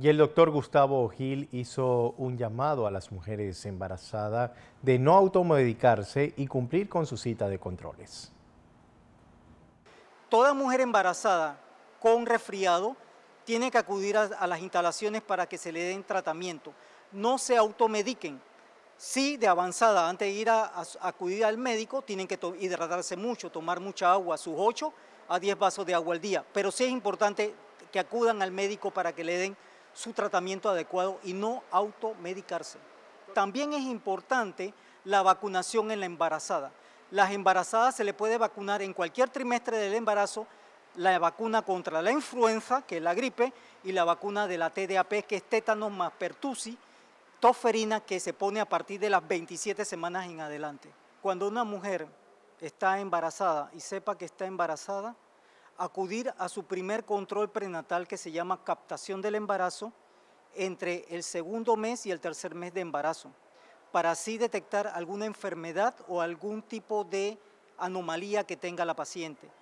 Y el doctor Gustavo Gil hizo un llamado a las mujeres embarazadas de no automedicarse y cumplir con su cita de controles. Toda mujer embarazada con resfriado tiene que acudir a, las instalaciones para que se le den tratamiento. No se automediquen. Sí, de avanzada, antes de ir a, a acudir al médico, tienen que hidratarse mucho, tomar mucha agua, sus 8 a 10 vasos de agua al día. Pero sí es importante que acudan al médico para que le den su tratamiento adecuado y no automedicarse. También es importante la vacunación en la embarazada. Las embarazadas se le puede vacunar en cualquier trimestre del embarazo la vacuna contra la influenza, que es la gripe, y la vacuna de la TDAP, que es tétanos más toferina que se pone a partir de las 27 semanas en adelante. Cuando una mujer está embarazada y sepa que está embarazada, acudir a su primer control prenatal que se llama captación del embarazo entre el segundo mes y el tercer mes de embarazo, para así detectar alguna enfermedad o algún tipo de anomalía que tenga la paciente.